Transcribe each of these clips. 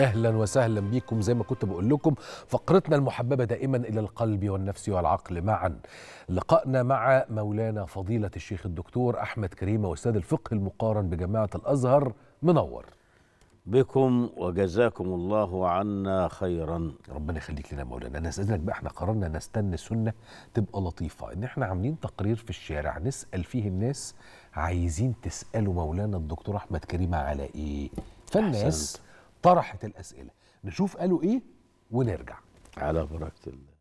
اهلا وسهلا بيكم زي ما كنت بقول لكم فقرتنا المحببه دائما الى القلب والنفس والعقل معا لقائنا مع مولانا فضيله الشيخ الدكتور احمد كريمه استاذ الفقه المقارن بجامعه الازهر منور بكم وجزاكم الله عنا خيرا ربنا يخليك لنا مولانا انا استاذنك بقى احنا قررنا نستنى سنه تبقى لطيفه ان احنا عاملين تقرير في الشارع نسال فيه الناس عايزين تسالوا مولانا الدكتور احمد كريمه على ايه فالناس أحسنت. طرحت الاسئله نشوف قالوا ايه ونرجع على بركه الله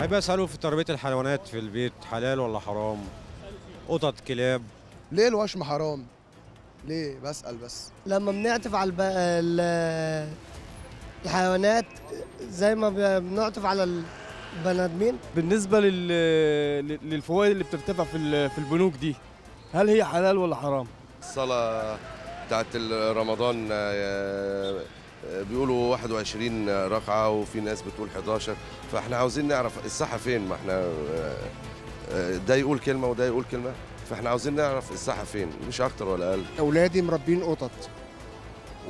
هيبقى يسألوا في تربية الحيوانات في البيت حلال ولا حرام قطط كلاب ليه الوشم حرام ليه بسأل بس لما بنعطف على الب... الحيوانات زي ما بنعطف على البني ادمين بالنسبة لل... للفوائد اللي بترتفع في البنوك دي هل هي حلال ولا حرام؟ الصلاة بتاعت رمضان آه، آه، بيقولوا 21 ركعة وفي ناس بتقول 11 فاحنا عاوزين نعرف الصحة فين ما احنا آه، ده يقول كلمة وده يقول كلمة فاحنا عاوزين نعرف الصحة فين مش أكتر ولا أقل أولادي مربين قطط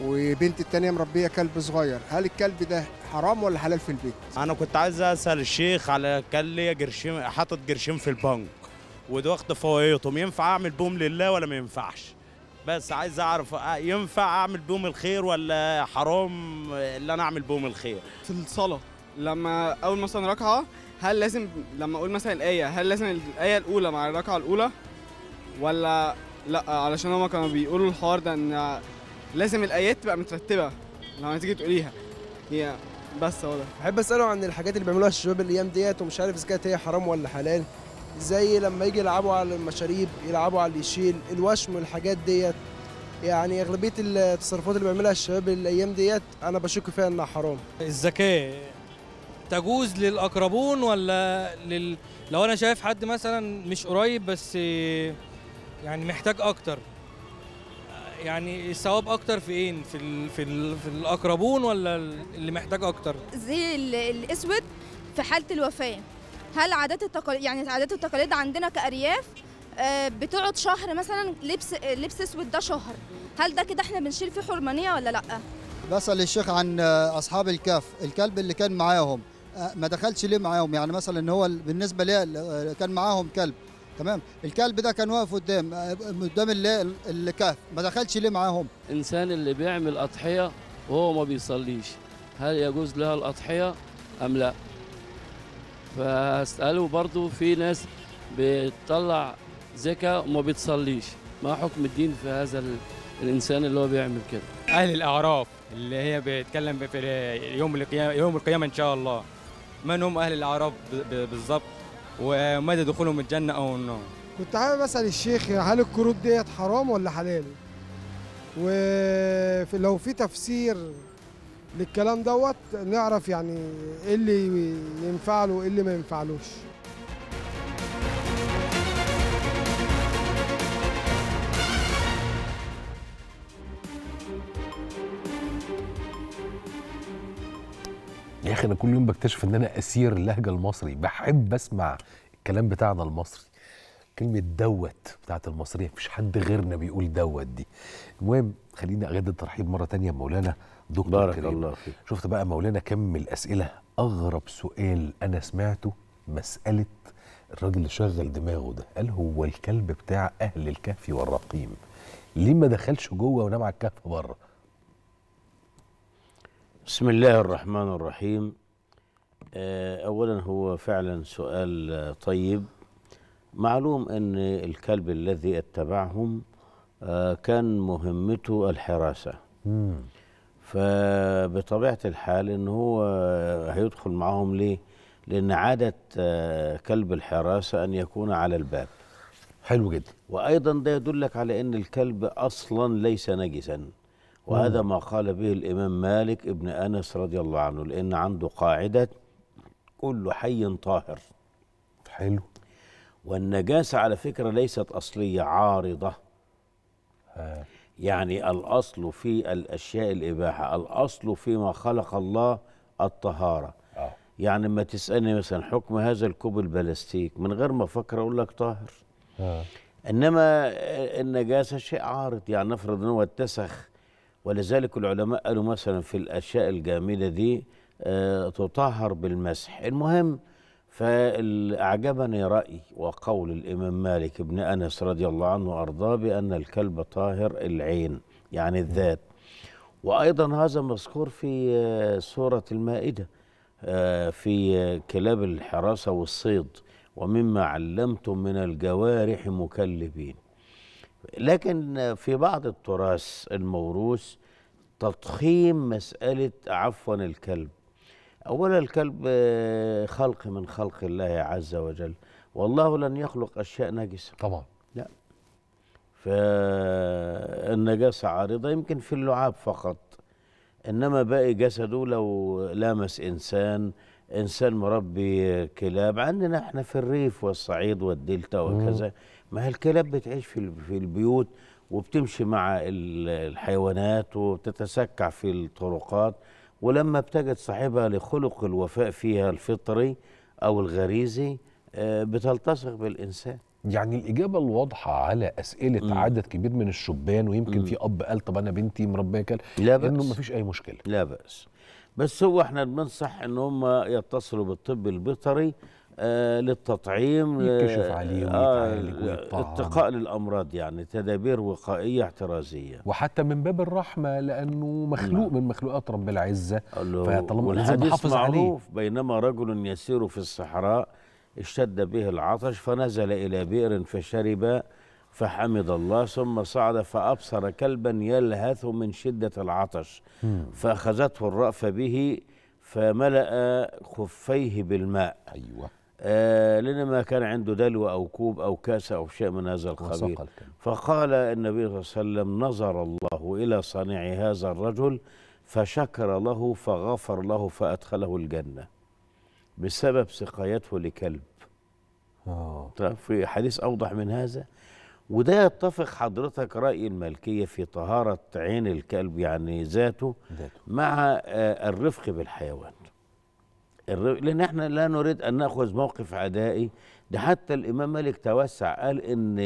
وبنتي التانية مربية كلب صغير هل الكلب ده حرام ولا حلال في البيت؟ أنا كنت عايز أسأل الشيخ على كان ليا قرشين حاطط قرشين في البنك وضغط فوائدهم ينفع اعمل بهم لله ولا ما ينفعش بس عايز اعرف آه، ينفع اعمل بهم الخير ولا حرام اللي انا اعمل بهم الخير في الصلاه لما اول مثلا ركعه هل لازم لما اقول مثلا الايه هل لازم الايه الاولى مع الركعه الاولى ولا لا علشان هما كانوا بيقولوا الحوار ده ان لازم الايات تبقى مترتبه لما تيجي تقوليها هي بس هو ده بحب اساله عن الحاجات اللي بيعملوها الشباب الايام ديت ومش عارف اذا كانت هي حرام ولا حلال زي لما يجي يلعبوا على المشاريب يلعبوا على اللي يشيل الوشم والحاجات ديت يعني اغلبيه التصرفات اللي بيعملها الشباب الايام ديت انا بشك فيها انها حرام الذكاء تجوز للاقربون ولا لل... لو انا شايف حد مثلا مش قريب بس يعني محتاج اكتر يعني الثواب اكتر في ايه في ال... في, ال... في الاقربون ولا اللي محتاج اكتر زي الاسود في حاله الوفاه هل عادات التقاليد يعني عادات التقاليد عندنا كأرياف آه، بتقعد شهر مثلا لبس لبس اسود ده شهر هل ده كده احنا بنشيل فيه حرمانيه ولا لا بسال الشيخ عن اصحاب الكهف الكلب اللي كان معاهم آه، ما دخلش ليه معاهم يعني مثلا ان هو بالنسبه لي آه، كان معاهم كلب تمام الكلب ده كان واقف قدام قدام الكهف ما دخلش ليه معاهم الانسان اللي بيعمل اضحيه وهو ما بيصليش هل يجوز لها الاضحيه ام لا فاساله برضه في ناس بتطلع زكاه وما بتصليش ما حكم الدين في هذا الانسان اللي هو بيعمل كده اهل الاعراف اللي هي بيتكلم في يوم القيامه يوم القيامه ان شاء الله من هم اهل الاعراف بالظبط ومدى دخولهم الجنه او النار كنت حابب اسال الشيخ هل الكروت ديت حرام ولا حلال ولو في تفسير للكلام دوت نعرف يعني ايه اللي ينفع له وايه اللي ما ينفعلوش يا اخي انا كل يوم بكتشف ان انا اسير اللهجه المصري بحب اسمع الكلام بتاعنا المصري كلمه دوت بتاعت المصريه مفيش حد غيرنا بيقول دوت دي المهم خلينا اجدد الترحيب مره تانية بمولانا دكتور بارك كريم الله فيك. شفت بقى مولانا كم الاسئله اغرب سؤال انا سمعته مساله الراجل اللي شغل دماغه ده قال هو الكلب بتاع اهل الكهف والرقيم ليه ما دخلش جوه ونام على الكهف بره بسم الله الرحمن الرحيم آه، اولا هو فعلا سؤال آه، طيب معلوم ان الكلب الذي اتبعهم آه، كان مهمته الحراسه مم. فبطبيعة الحال إن هو هيدخل معاهم ليه؟ لأن عادة آه، كلب الحراسة أن يكون على الباب حلو جدا وأيضا ده يدلك على أن الكلب أصلا ليس نجسا وهذا ما قال به الإمام مالك ابن أنس رضي الله عنه لأن عنده قاعدة كل حي طاهر حلو والنجاسة على فكرة ليست أصلية عارضة آه. يعني الأصل في الأشياء الإباحة الأصل فيما خلق الله الطهارة آه. يعني ما تسألني مثلا حكم هذا الكوب البلاستيك من غير ما أفكر أقول لك طاهر آه. إنما النجاسة شيء عارض يعني نفرض أنه اتسخ ولذلك العلماء قالوا مثلا في الأشياء الجامدة دي آه تطهر بالمسح المهم فأعجبني رأي وقول الإمام مالك بن أنس رضي الله عنه وأرضاه بأن الكلب طاهر العين يعني الذات وأيضا هذا مذكور في سورة المائدة آه، في كلاب الحراسة والصيد ومما علمتم من الجوارح مكلبين لكن في بعض التراث الموروث تضخيم مسألة عفوا الكلب أولا الكلب آه، خلق من خلق الله عز وجل والله لن يخلق أشياء نجسة طبعا لا فالنجاسة عارضة يمكن في اللعاب فقط إنما باقي جسده لو لامس إنسان إنسان مربي كلاب عندنا إحنا في الريف والصعيد والدلتا وكذا ما هي الكلاب بتعيش في البيوت وبتمشي مع الحيوانات وبتتسكع في الطرقات ولما ابتجت صاحبها لخلق الوفاء فيها الفطري أو الغريزي آه، بتلتصق بالإنسان يعني الإجابة الواضحة على أسئلة م. عدد كبير من الشبان ويمكن م. في أب قال طب أنا بنتي مربية كل لا بأس إنه ما فيش أي مشكلة لا بأس بس هو احنا بننصح إن هم يتصلوا بالطب البيطري آه للتطعيم يكشف آه، عليه ويتعالج آه اتقاء للامراض يعني تدابير وقائيه احترازيه وحتى من باب الرحمه لانه مخلوق نعم. من مخلوقات رب العزه فطالما الحديث معروف عليه بينما رجل يسير في الصحراء اشتد به العطش فنزل الى بئر فشرب فحمد الله ثم صعد فابصر كلبا يلهث من شده العطش فاخذته الرأفه به فملأ خفيه بالماء أيوة آه لأنما كان عنده دلو أو كوب أو كاسة أو شيء من هذا القبيل فقال النبي صلى الله عليه وسلم نظر الله إلى صانع هذا الرجل فشكر له فغفر له فأدخله الجنة بسبب سقايته لكلب آه. طيب في حديث أوضح من هذا وده يتفق حضرتك رأي الملكية في طهارة عين الكلب يعني ذاته, ذاته. مع آه الرفق بالحيوان لأن احنا لا نريد أن نأخذ موقف عدائي ده حتى الإمام مالك توسع قال إن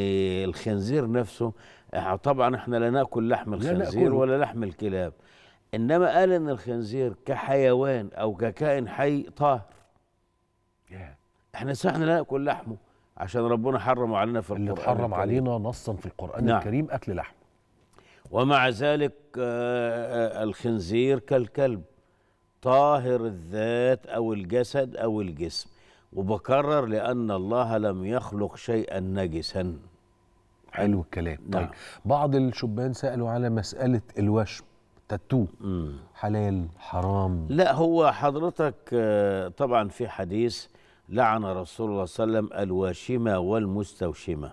الخنزير نفسه طبعا احنا لا نأكل لحم الخنزير لا ولا لحم الكلاب إنما قال إن الخنزير كحيوان أو ككائن حي طاهر احنا احنا لا نأكل لحمه عشان ربنا حرمه علينا في القرآن اللي حرم علينا نصا في القرآن نعم. الكريم أكل لحمه ومع ذلك آه، آه، آه، الخنزير كالكلب طاهر الذات أو الجسد أو الجسم وبكرر لأن الله لم يخلق شيئا نجسا حلو الكلام طيب، نعم. طيب بعض الشبان سألوا على مسألة الوشم تاتو حلال حرام لا هو حضرتك آه، طبعا في حديث لعن رسول الله صلى الله عليه وسلم الواشمة والمستوشمة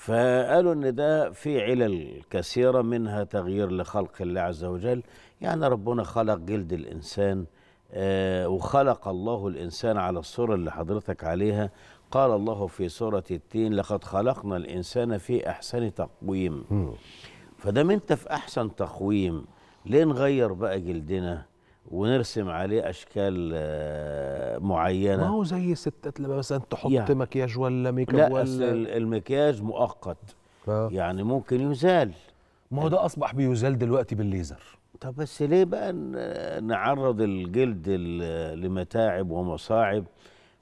فقالوا ان ده في علل كثيره منها تغيير لخلق الله عز وجل يعني ربنا خلق جلد الانسان آه وخلق الله الانسان على الصوره اللي حضرتك عليها قال الله في سوره التين لقد خلقنا الانسان في احسن تقويم فدام انت في احسن تقويم ليه نغير بقى جلدنا ونرسم عليه اشكال آه، معينه ما هو زي الستات لما مثلا تحط يعني مكياج ولا ميك اب ولا لا المكياج مؤقت آه. يعني ممكن يزال ما هو ده اصبح بيزال دلوقتي بالليزر طب بس ليه بقى نعرض الجلد لمتاعب ومصاعب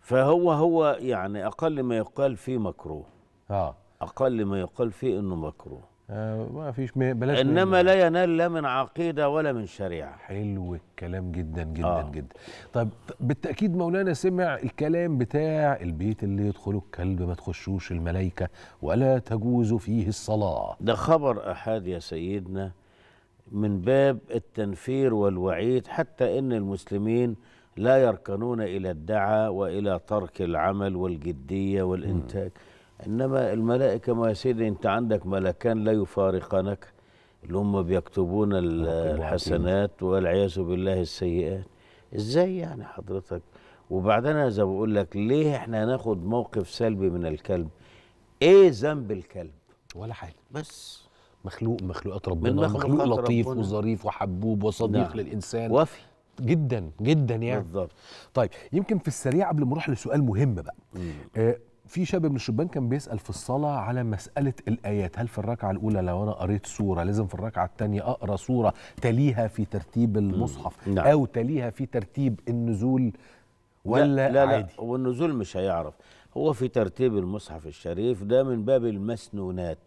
فهو هو يعني اقل ما يقال فيه مكروه اه اقل ما يقال فيه انه مكروه آه، ما فيش بلاش انما لا ينال لا من عقيده ولا من شريعه حلو الكلام جدا جدا آه. جدا طيب بالتاكيد مولانا سمع الكلام بتاع البيت اللي يدخله الكلب ما تخشوش الملائكه ولا تجوز فيه الصلاه ده خبر احاد يا سيدنا من باب التنفير والوعيد حتى ان المسلمين لا يركنون الى الدعاء والى ترك العمل والجديه والانتاج م. انما الملائكه ما يا سيدي انت عندك ملكان لا يفارقانك اللي هم بيكتبون الحسنات والعياذ بالله السيئات ازاي يعني حضرتك وبعدين انا بقول لك ليه احنا هناخد موقف سلبي من الكلب ايه ذنب الكلب ولا حاجه بس مخلوق مخلوقات ربنا من مخلوق, مخلوق لطيف ربنا. وظريف وحبوب وصديق نعم. للانسان وفي جدا جدا يعني بالضبط طيب يمكن في السريع قبل ما نروح لسؤال مهم بقى آه في شاب من الشبان كان بيسال في الصلاه على مساله الايات هل في الركعه الاولى لو انا قريت سوره لازم في الركعه الثانيه اقرا سوره تليها في ترتيب المصحف نعم. او تليها في ترتيب النزول ولا لا لا, عادي؟ لا والنزول مش هيعرف هو في ترتيب المصحف الشريف ده من باب المسنونات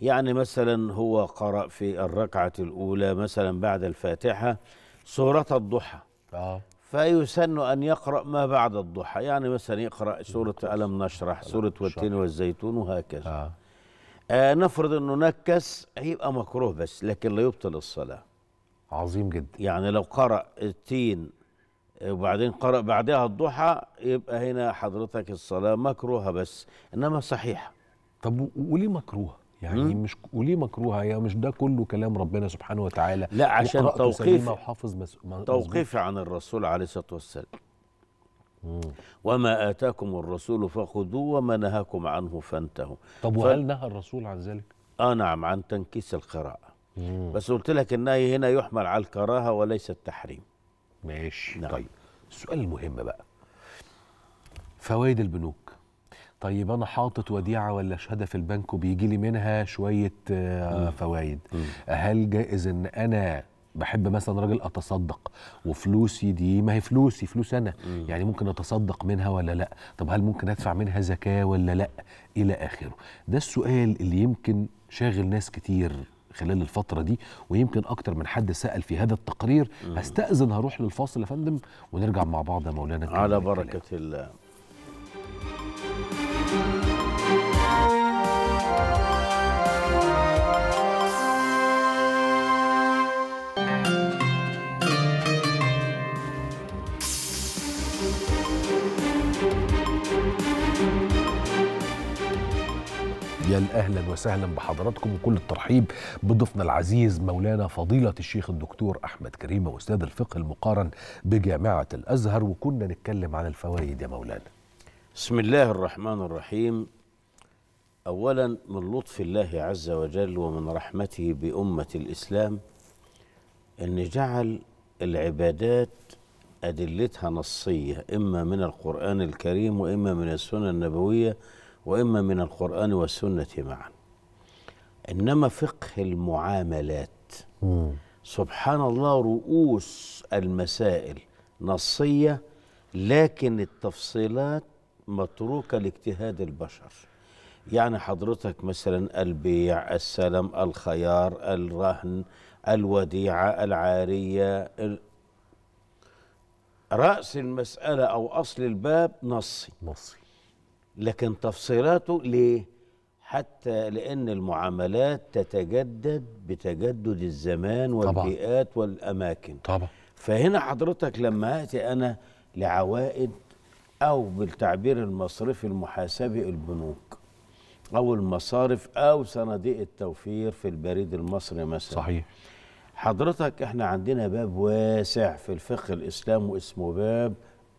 يعني مثلا هو قرأ في الركعة الأولى مثلا بعد الفاتحة سورة الضحى آه. فيسن أن يقرأ ما بعد الضحى يعني مثلا يقرأ سورة ألم نشرح سورة والتين والزيتون وهكذا آه. آه نفرض أنه نكس هيبقى مكروه بس لكن لا يبطل الصلاة عظيم جدا يعني لو قرأ التين آه، وبعدين قرأ بعدها الضحى يبقى هنا حضرتك الصلاة مكروهة بس إنما صحيحة طب وليه مكروهة؟ يعني مش وليه مكروهه هي مش ده كله كلام ربنا سبحانه وتعالى لا عشان توقيف وحافظ توقيفي عن الرسول عليه الصلاه والسلام مم. وما آتاكم الرسول فخذوه وما نهاكم عنه فانتهوا طب وهل ف... نهى الرسول عن ذلك؟ آه نعم عن تنكيس القراءة مم. بس قلت لك النهي هنا يحمل على الكراهة وليس التحريم ماشي نعم. طيب السؤال المهم بقى فوائد البنوك طيب انا حاطط وديعه ولا شهاده في البنك وبيجي لي منها شويه آه، فوائد هل جائز ان انا بحب مثلا راجل اتصدق وفلوسي دي ما هي فلوسي فلوس انا مم. يعني ممكن اتصدق منها ولا لا طب هل ممكن ادفع منها زكاه ولا لا الى اخره ده السؤال اللي يمكن شاغل ناس كتير خلال الفتره دي ويمكن اكتر من حد سال في هذا التقرير مم. هستاذن هروح للفاصل يا فندم ونرجع مع بعض يا مولانا على بركه الله اهلا وسهلا بحضراتكم وكل الترحيب بضيفنا العزيز مولانا فضيله الشيخ الدكتور احمد كريم استاذ الفقه المقارن بجامعه الازهر وكنا نتكلم عن الفوائد يا مولانا. بسم الله الرحمن الرحيم. اولا من لطف الله عز وجل ومن رحمته بامه الاسلام ان جعل العبادات أدلتها نصية إما من القرآن الكريم وإما من السنة النبوية واما من القران والسنه معا انما فقه المعاملات سبحان الله رؤوس المسائل نصيه لكن التفصيلات متروكه لاجتهاد البشر يعني حضرتك مثلا البيع السلم الخيار الرهن الوديعه العاريه راس المساله او اصل الباب نصي نصي لكن تفصيلاته ليه حتى لان المعاملات تتجدد بتجدد الزمان والبيئات طبعا. والاماكن طبعا فهنا حضرتك لما اتي انا لعوائد او بالتعبير المصرفي المحاسبي البنوك او المصارف او صناديق التوفير في البريد المصري مثلا صحيح حضرتك احنا عندنا باب واسع في الفقه الاسلام واسمه باب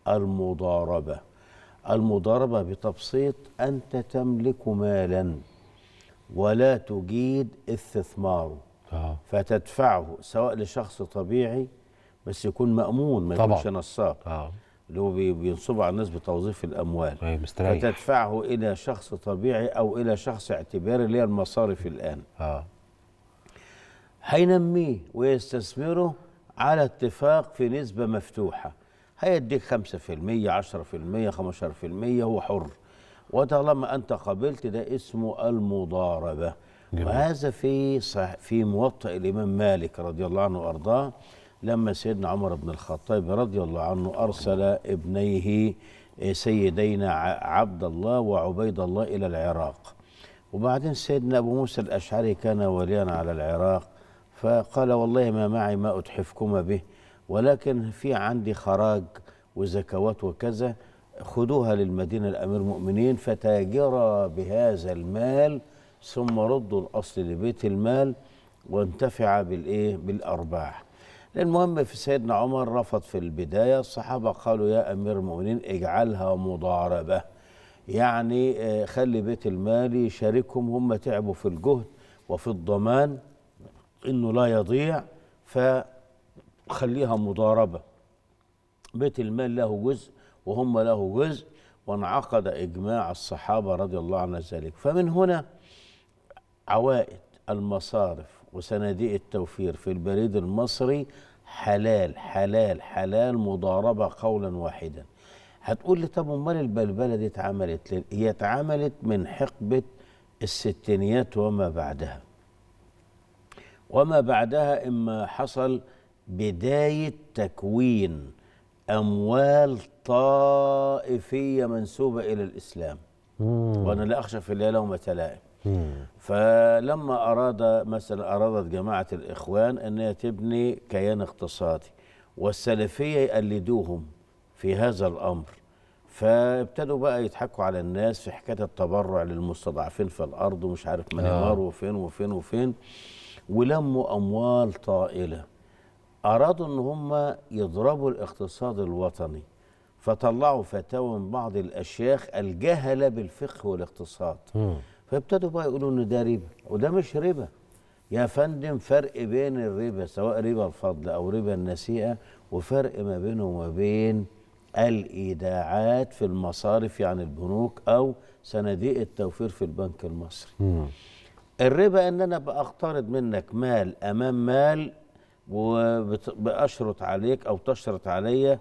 المضاربه المضاربة بتبسيط أنت تملك مالا ولا تجيد استثماره آه. فتدفعه سواء لشخص طبيعي بس يكون مأمون ما يكونش نصاب آه. اللي هو بينصبوا على الناس بتوظيف الأموال إيه، مستريح. فتدفعه إلى شخص طبيعي أو إلى شخص اعتباري اللي هي المصارف الآن آه. هينميه ويستثمره على اتفاق في نسبة مفتوحة هيديك 5% 10% 15% هو حر وطالما انت قبلت ده اسمه المضاربه جميل. وهذا في صح في موطأ الامام مالك رضي الله عنه وارضاه لما سيدنا عمر بن الخطاب رضي الله عنه ارسل ابنيه آه، سيدينا عبد الله وعبيد الله الى العراق وبعدين سيدنا ابو موسى الاشعري كان وليا على العراق فقال والله ما معي ما اتحفكما به ولكن في عندي خراج وزكوات وكذا خدوها للمدينة الأمير المؤمنين فتاجر بهذا المال ثم ردوا الأصل لبيت المال وانتفع بالإيه بالأرباح المهم في سيدنا عمر رفض في البداية الصحابة قالوا يا أمير المؤمنين اجعلها مضاربة يعني آه، خلي بيت المال يشاركهم هم تعبوا في الجهد وفي الضمان انه لا يضيع ف خليها مضاربة بيت المال له جزء وهم له جزء وانعقد إجماع الصحابة رضي الله عنهم ذلك فمن هنا عوائد المصارف وصناديق التوفير في البريد المصري حلال حلال حلال مضاربة قولا واحدا هتقول لي طب امال البلبله دي اتعملت ليه؟ هي اتعملت من حقبه الستينيات وما بعدها. وما بعدها اما حصل بداية تكوين أموال طائفية منسوبة إلى الإسلام مم. وأنا لا أخشى في الله لومة لائم فلما أراد مثلا أرادت جماعة الإخوان أنها تبني كيان اقتصادي والسلفية يقلدوهم في هذا الأمر فابتدوا بقى يضحكوا على الناس في حكاية التبرع للمستضعفين في الأرض ومش عارف من آه. وفين وفين وفين ولموا أموال طائلة أرادوا أن هم يضربوا الاقتصاد الوطني فطلعوا فتاوى من بعض الأشياخ الجهلة بالفقه والاقتصاد فابتدوا بقى يقولوا أن ده ربا وده مش ربا يا فندم فرق بين الربا سواء ربا الفضل أو ربا النسيئة وفرق ما بينه وما بين الإيداعات في المصارف يعني البنوك أو صناديق التوفير في البنك المصري الربا ان انا بقترض منك مال امام مال وبأشرط عليك أو تشرط علي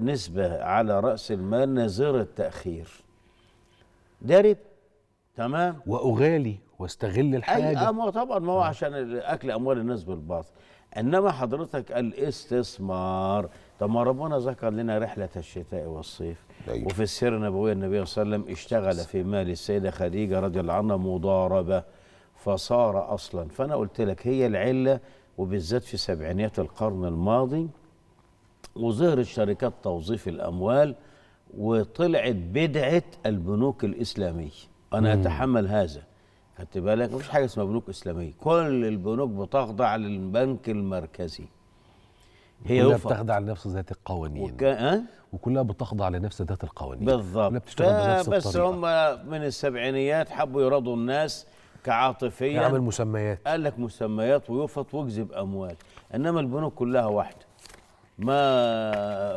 نسبة على رأس المال نظير التأخير ده تمام وأغالي واستغل الحاجة أي آه، طبعا ما هو آه. عشان أكل أموال الناس بالباطل إنما حضرتك الاستثمار طب ما ربنا ذكر لنا رحلة الشتاء والصيف دايب. وفي السيرة النبوية النبي صلى الله عليه وسلم اشتغل في مال السيدة خديجة رضي الله عنها مضاربة فصار أصلا فأنا قلت لك هي العلة وبالذات في سبعينيات القرن الماضي وظهرت شركات توظيف الأموال وطلعت بدعة البنوك الإسلامية أنا مم. أتحمل هذا خدت بالك مفيش حاجة اسمها بنوك إسلامية كل البنوك بتخضع للبنك المركزي هي كلها بتخضع لنفس ذات القوانين وك... أه؟ وكلها بتخضع لنفس ذات القوانين بالظبط بس هم من السبعينيات حبوا يرضوا الناس كعاطفيا يعمل مسميات قال لك مسميات ويفط ويجذب اموال انما البنوك كلها واحده ما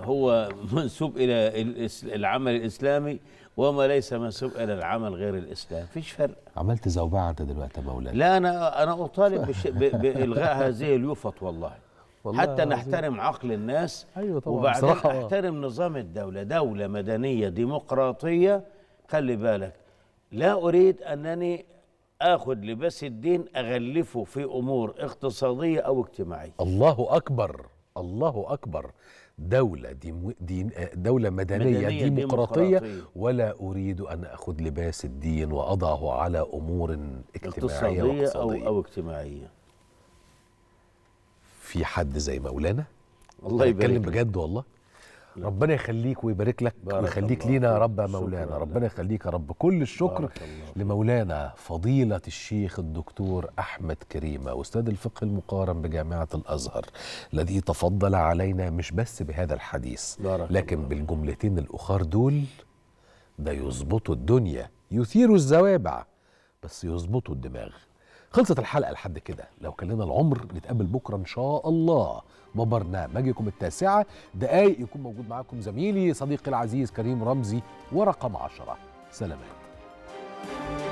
هو منسوب الى العمل الاسلامي وما ليس منسوب الى العمل غير الاسلامي فيش فرق عملت زوبعه انت دلوقتي يا مولانا لا انا انا اطالب بالغاء هذه اليفط والله والله حتى نحترم عزيز. عقل الناس أيوة طبعا وبعدين نحترم نظام الدولة دولة مدنية ديمقراطية خلي بالك لا أريد أنني اخذ لباس الدين اغلفه في امور اقتصاديه او اجتماعيه الله اكبر الله اكبر دولة دين دولة مدنية, مدنية ديمقراطية, ديمقراطية ولا أريد أن أخذ لباس الدين وأضعه على أمور اجتماعية اقتصادية أو, أو اجتماعية في حد زي مولانا الله يبارك بجد والله ربنا يخليك ويبارك لك ويخليك لينا يا رب مولانا ربنا يخليك يا رب كل الشكر لمولانا فضيلة الشيخ الدكتور أحمد كريمة أستاذ الفقه المقارن بجامعة الأزهر الذي تفضل علينا مش بس بهذا الحديث لكن بالجملتين الأخر دول ده يظبطوا الدنيا يثيروا الزوابع بس يظبطوا الدماغ خلصت الحلقه لحد كده لو كان لنا العمر نتقابل بكره ان شاء الله ببرنامجكم التاسعه دقايق يكون موجود معاكم زميلي صديقي العزيز كريم رمزي ورقم عشرة سلامات